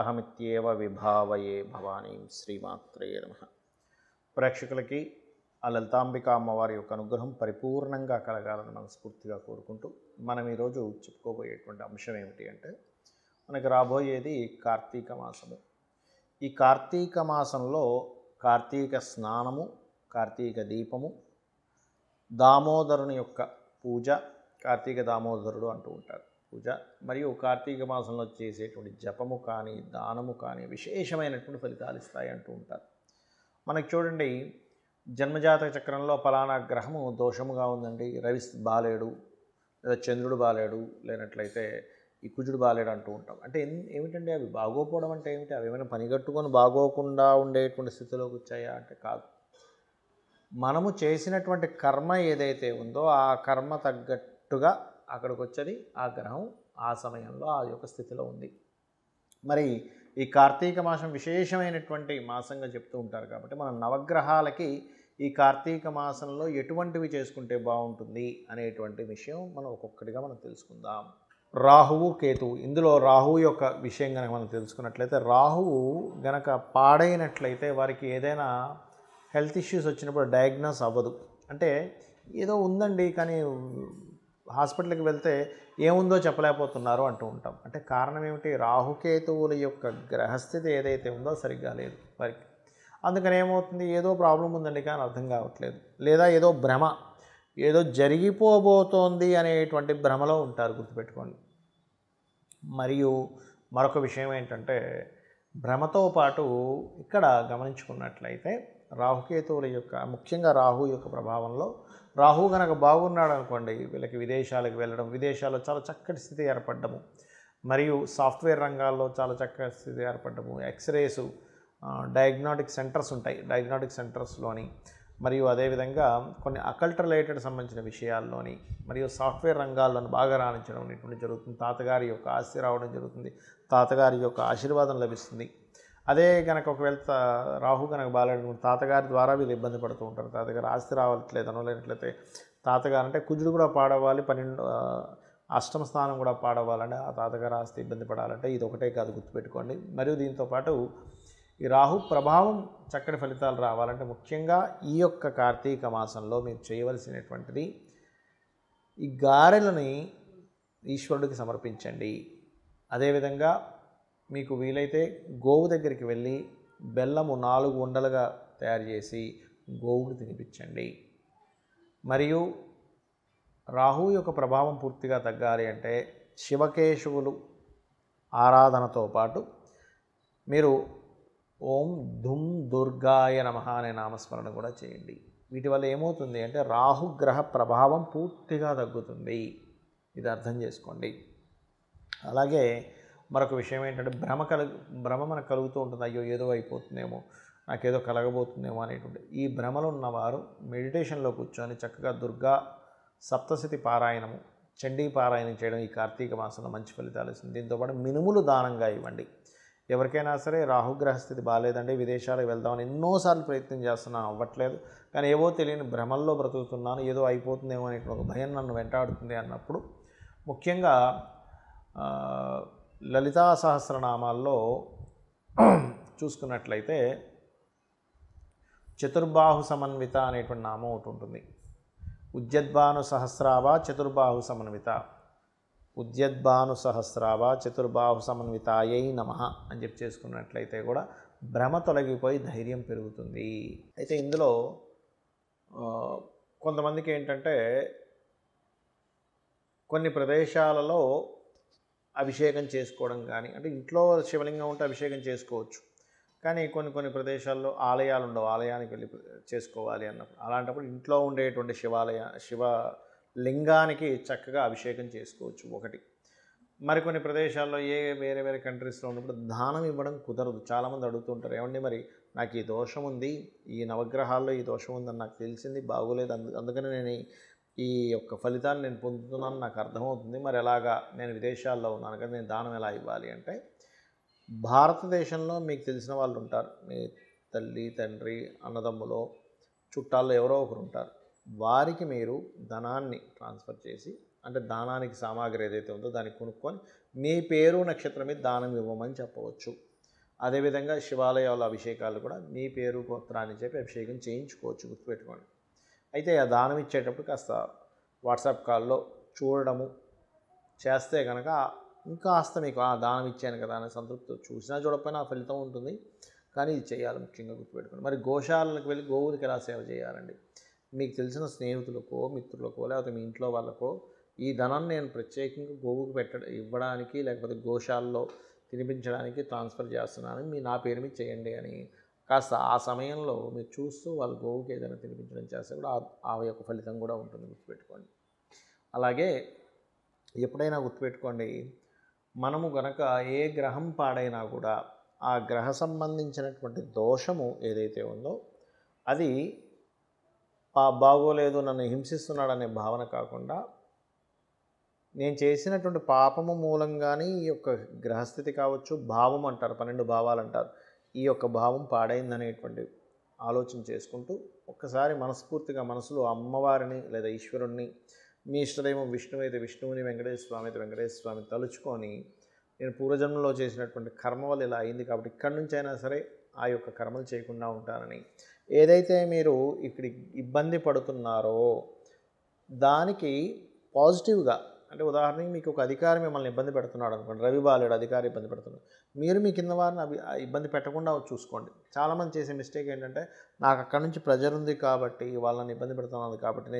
అహమిత్యేవ విభావయే భవానీ శ్రీమాత్రే నమ ప్రేక్షకులకి ఆ లలితాంబిక అమ్మవారి యొక్క అనుగ్రహం పరిపూర్ణంగా కలగాలని మనస్ఫూర్తిగా కోరుకుంటూ మనం ఈరోజు చెప్పుకోబోయేటువంటి అంశం ఏమిటి అంటే మనకు రాబోయేది కార్తీక మాసము ఈ కార్తీక మాసంలో కార్తీక స్నానము కార్తీక దీపము దామోదరుని యొక్క పూజ కార్తీక దామోదరుడు అంటూ ఉంటారు పూజ మరియు కార్తీక మాసంలో చేసేటువంటి జపము కానీ దానము కానీ విశేషమైనటువంటి ఫలితాలు ఇస్తాయి అంటూ ఉంటారు మనకు చూడండి జన్మజాతక చక్రంలో ఫలానా గ్రహము దోషముగా ఉందండి రవి బాలేడు లేదా చంద్రుడు బాలేడు లేనట్లయితే ఈ కుజుడు బాలేడు అంటూ ఉంటాం అంటే ఏమిటండి అవి బాగోపోవడం అంటే ఏమిటి అవి ఏమైనా పనిగట్టుకొని బాగోకుండా ఉండేటువంటి స్థితిలోకి వచ్చాయా అంటే కాదు మనము చేసినటువంటి కర్మ ఏదైతే ఉందో ఆ కర్మ తగ్గట్టుగా అక్కడికి వచ్చేది ఆ గ్రహం ఆ సమయంలో ఆ యొక్క స్థితిలో ఉంది మరి ఈ కార్తీక మాసం విశేషమైనటువంటి మాసంగా చెప్తూ ఉంటారు కాబట్టి మన నవగ్రహాలకి ఈ కార్తీక మాసంలో ఎటువంటివి చేసుకుంటే బాగుంటుంది అనేటువంటి విషయం మనం ఒక్కొక్కటిగా మనం తెలుసుకుందాం రాహువు కేతువు ఇందులో రాహువు యొక్క విషయం కనుక మనం తెలుసుకున్నట్లయితే రాహువు గనక పాడైనట్లయితే వారికి ఏదైనా హెల్త్ ఇష్యూస్ వచ్చినప్పుడు డయాగ్నోస్ అవ్వదు అంటే ఏదో ఉందండి కానీ హాస్పిటల్కి వెళ్తే ఏముందో చెప్పలేకపోతున్నారు అంటూ ఉంటాం అంటే కారణం ఏమిటి రాహుకేతువుల యొక్క గ్రహస్థితి ఏదైతే ఉందో సరిగ్గా లేదు వారికి అందుకని ఏమవుతుంది ఏదో ప్రాబ్లం ఉందండి కానీ అర్థం కావట్లేదు లేదా ఏదో భ్రమ ఏదో జరిగిపోబోతోంది అనేటువంటి భ్రమలో ఉంటారు గుర్తుపెట్టుకోండి మరియు మరొక విషయం ఏంటంటే భ్రమతో పాటు ఇక్కడ గమనించుకున్నట్లయితే రాహుకేతువుల యొక్క ముఖ్యంగా రాహు యొక్క ప్రభావంలో రాహు కనుక బాగున్నాడు అనుకోండి వీళ్ళకి విదేశాలకు వెళ్ళడం విదేశాల్లో చాలా చక్కటి స్థితి ఏర్పడము మరియు సాఫ్ట్వేర్ రంగాల్లో చాలా చక్కటి స్థితి ఏర్పడము ఎక్స్రేస్ డయాగ్నాటిక్ సెంటర్స్ ఉంటాయి డయాగ్నాటిక్ సెంటర్స్లోని మరియు అదేవిధంగా కొన్ని అకల్ట్ రిలేటెడ్ సంబంధించిన విషయాల్లోని మరియు సాఫ్ట్వేర్ రంగాల్లోని బాగా రాణించడం ఇటువంటి జరుగుతుంది తాతగారి యొక్క ఆస్తి రావడం జరుగుతుంది తాతగారి యొక్క ఆశీర్వాదం లభిస్తుంది అదే కనుక ఒకవేళ రాహు కనుక బాగాలేదు తాతగారి ద్వారా వీళ్ళు ఇబ్బంది పడుతూ ఉంటారు తాతగారు ఆస్తి రావట్లేదు లేనట్లయితే తాతగారు అంటే కుజుడు కూడా పాడవాలి పన్నెండు అష్టమ స్థానం కూడా పాడవాలంటే ఆ తాతగారు ఆస్తి ఇబ్బంది పడాలంటే ఇది ఒకటే కాదు గుర్తుపెట్టుకోండి మరియు దీంతోపాటు ఈ రాహు ప్రభావం చక్కటి ఫలితాలు రావాలంటే ముఖ్యంగా ఈ యొక్క కార్తీక మాసంలో మీరు చేయవలసినటువంటిది ఈ గారెలని ఈశ్వరుడికి సమర్పించండి అదేవిధంగా మీకు వీలైతే గోవు దగ్గరికి వెళ్ళి బెల్లము నాలుగు ఉండలుగా తయారు చేసి గోవుని తినిపించండి మరియు రాహు యొక్క ప్రభావం పూర్తిగా తగ్గాలి అంటే శివకేశవులు ఆరాధనతో పాటు మీరు ఓం ధుమ్ దుర్గాయ నమ అనే నామస్మరణ కూడా చేయండి వీటి వల్ల ఏమవుతుంది అంటే రాహుగ్రహ ప్రభావం పూర్తిగా తగ్గుతుంది ఇది అర్థం చేసుకోండి అలాగే మరొక విషయం ఏంటంటే భ్రమ కలు భ్రమ మనకు కలుగుతూ ఉంటుంది అయ్యో ఏదో అయిపోతుందేమో నాకేదో కలగబోతుందేమో అనేటువంటి ఈ భ్రమలు ఉన్నవారు మెడిటేషన్లో కూర్చొని చక్కగా దుర్గా సప్తశతి పారాయణము చండీ పారాయణం చేయడం ఈ కార్తీక మాసంలో మంచి ఫలితాలు ఇస్తుంది దీంతోపాటు మినుములు దానంగా ఇవ్వండి ఎవరికైనా సరే రాహుగ్రహ స్థితి బాగాలేదండి విదేశాలకు వెళ్దామని ఎన్నోసార్లు ప్రయత్నం చేస్తున్నా అవ్వట్లేదు కానీ ఏవో తెలియని భ్రమల్లో బ్రతుకుతున్నాను ఏదో అయిపోతుందేమో అనేటువంటి ఒక భయం నన్ను వెంటాడుతుంది అన్నప్పుడు ముఖ్యంగా లలితా సహస్రనామాల్లో చూసుకున్నట్లయితే చతుర్బాహు సమన్విత అనేటువంటి నామం ఒకటి ఉంటుంది ఉద్యద్భాను సహస్రావ చతుర్బాహు సమన్విత ఉద్యద్భాను సహస్రావ చతుర్బాహు సమన్వితాయై నమ అని చెప్పి చేసుకున్నట్లయితే కూడా భ్రమ తొలగిపోయి ధైర్యం పెరుగుతుంది అయితే ఇందులో కొంతమందికి ఏంటంటే కొన్ని ప్రదేశాలలో అభిషేకం చేసుకోవడం కానీ అంటే ఇంట్లో శివలింగం ఉంటే అభిషేకం చేసుకోవచ్చు కానీ కొన్ని కొన్ని ప్రదేశాల్లో ఆలయాలు ఉండవు ఆలయానికి వెళ్ళి చేసుకోవాలి అన్నప్పుడు అలాంటప్పుడు ఇంట్లో ఉండేటువంటి శివాలయ శివ లింగానికి చక్కగా అభిషేకం చేసుకోవచ్చు ఒకటి మరికొన్ని ప్రదేశాల్లో ఏ వేరే వేరే కంట్రీస్లో ఉన్నప్పుడు దానం ఇవ్వడం కుదరదు చాలామంది అడుగుతుంటారు ఏమండి మరి నాకు ఈ దోషం ఉంది ఈ నవగ్రహాల్లో ఈ దోషం ఉందని నాకు తెలిసింది బాగోలేదు అందు అందుకని నేను ఈ యొక్క ఫలితాన్ని నేను పొందుతున్నాను నాకు అర్థమవుతుంది మరి ఎలాగా నేను విదేశాల్లో ఉన్నాను కదా నేను దానం ఎలా ఇవ్వాలి అంటే భారతదేశంలో మీకు తెలిసిన వాళ్ళు ఉంటారు మీ తల్లి తండ్రి అన్నదమ్ములో చుట్టాల్లో ఎవరో ఒకరు ఉంటారు వారికి మీరు ధనాన్ని ట్రాన్స్ఫర్ చేసి అంటే దానానికి సామాగ్రి ఏదైతే ఉందో దాన్ని కొనుక్కొని మీ పేరు నక్షత్రం మీద దానం ఇవ్వమని చెప్పవచ్చు అదేవిధంగా శివాలయాల అభిషేకాలు కూడా మీ పేరు గోత్రాన్ని చెప్పి అభిషేకం చేయించుకోవచ్చు గుర్తుపెట్టుకోండి అయితే ఆ దానం ఇచ్చేటప్పుడు కాస్త వాట్సాప్ కాల్లో చూడడము చేస్తే కనుక ఇంకా కాస్త మీకు ఆ దానం ఇచ్చాను కదా అనే సంతృప్తి చూసినా చూడకపోయినా ఆ ఫలితం ఉంటుంది కానీ ఇది చేయాలి ముఖ్యంగా గుర్తుపెట్టుకుని మరి గోశాలకు వెళ్ళి గోవులకి ఎలా సేవ చేయాలండి మీకు తెలిసిన స్నేహితులకో మిత్రులకో లేకపోతే మీ ఇంట్లో వాళ్ళకో ఈ ధనాన్ని నేను ప్రత్యేకంగా గోవుకు పెట్ట ఇవ్వడానికి లేకపోతే గోశాలలో తినిపించడానికి ట్రాన్స్ఫర్ చేస్తున్నాను మీ నా పేరు మీద చేయండి అని కాస్త ఆ సమయంలో మీరు చూస్తూ వాళ్ళ గోవుకి ఏదైనా తినిపించడం చేస్తే కూడా ఆ యొక్క ఫలితం కూడా ఉంటుంది గుర్తుపెట్టుకోండి అలాగే ఎప్పుడైనా గుర్తుపెట్టుకోండి మనము గనక ఏ గ్రహం పాడైనా కూడా ఆ గ్రహ సంబంధించినటువంటి దోషము ఏదైతే ఉందో అది బాగోలేదు నన్ను హింసిస్తున్నాడనే భావన కాకుండా నేను చేసినటువంటి పాపము మూలంగానే ఈ యొక్క గ్రహస్థితి కావచ్చు భావం అంటారు పన్నెండు భావాలు అంటారు ఈ యొక్క భావం పాడైందనేటువంటి ఆలోచన చేసుకుంటూ ఒక్కసారి మనస్ఫూర్తిగా మనసులో అమ్మవారిని లేదా ఈశ్వరుణ్ణి మీ ఇష్టదేమో విష్ణువు అయితే విష్ణువుని వెంకటేశ్వర స్వామి అయితే వెంకటేశ్వర స్వామి తలుచుకొని నేను పూర్వజన్మలో చేసినటువంటి కర్మ వల్ల ఇలా అయింది కాబట్టి ఇక్కడి నుంచి అయినా సరే ఆ యొక్క కర్మలు చేయకుండా ఉంటానని ఏదైతే మీరు ఇక్కడ ఇబ్బంది పడుతున్నారో దానికి పాజిటివ్గా అంటే ఉదాహరణకి మీకు ఒక అధికారి మిమ్మల్ని ఇబ్బంది పెడుతున్నాడు అనుకోండి రవి బాలేడు అధికారి ఇబ్బంది పెడుతున్నాడు మీరు మీ కింద వారిని అవి ఇబ్బంది పెట్టకుండా చూసుకోండి చాలామంది చేసే మిస్టేక్ ఏంటంటే నాకు అక్కడ నుంచి ప్రెజర్ ఉంది కాబట్టి వాళ్ళని ఇబ్బంది పెడుతున్నాను కాబట్టి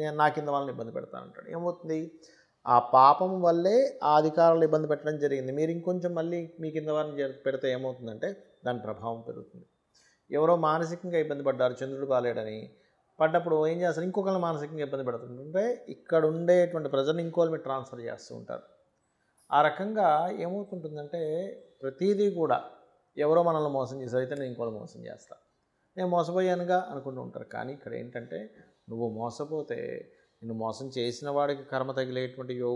నేను నా కింద వాళ్ళని ఇబ్బంది పెడతాను అంటాడు ఏమవుతుంది ఆ పాపం వల్లే ఆ అధికారులు ఇబ్బంది పెట్టడం జరిగింది మీరు ఇంకొంచెం మళ్ళీ మీ కింద వారిని పెడితే ఏమవుతుందంటే దాని ప్రభావం పెరుగుతుంది ఎవరో మానసికంగా ఇబ్బంది పడ్డారు చంద్రుడు బాలేడని పడ్డప్పుడు ఏం చేస్తారు ఇంకొకరిని మానసికంగా ఇబ్బంది పెడుతుంటారు అంటే ఇక్కడ ఉండేటువంటి ప్రజలను ఇంకోళ్ళ మీద ట్రాన్స్ఫర్ చేస్తూ ఉంటారు ఆ రకంగా ఏమవుతుంటుందంటే ప్రతిదీ కూడా ఎవరో మనల్ని మోసం చేశారు అయితే నేను ఇంకోళ్ళు మోసం చేస్తా నేను మోసపోయానుగా అనుకుంటూ ఉంటారు కానీ ఇక్కడ ఏంటంటే నువ్వు మోసపోతే నిన్ను మోసం చేసిన వాడికి కర్మ తగిలేటువంటి యో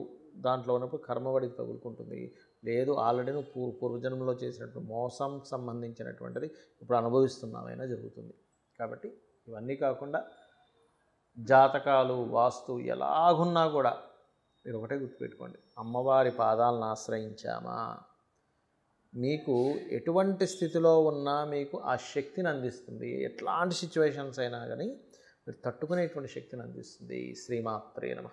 దాంట్లో ఉన్నప్పుడు కర్మ వాడికి తగులుకుంటుంది లేదు ఆల్రెడీ నువ్వు పూర్వ పూర్వజన్మలో చేసినట్టు మోసం సంబంధించినటువంటిది ఇప్పుడు అనుభవిస్తున్నామైనా జరుగుతుంది కాబట్టి ఇవన్నీ కాకుండా జాతకాలు వాస్తు ఎలాగున్నా కూడా మీరు ఒకటే గుర్తుపెట్టుకోండి అమ్మవారి పాదాలను ఆశ్రయించామా మీకు ఎటువంటి స్థితిలో ఉన్నా మీకు ఆ శక్తిని అందిస్తుంది ఎట్లాంటి సిచ్యువేషన్స్ అయినా కానీ మీరు తట్టుకునేటువంటి శక్తిని అందిస్తుంది శ్రీమాత్రే నమ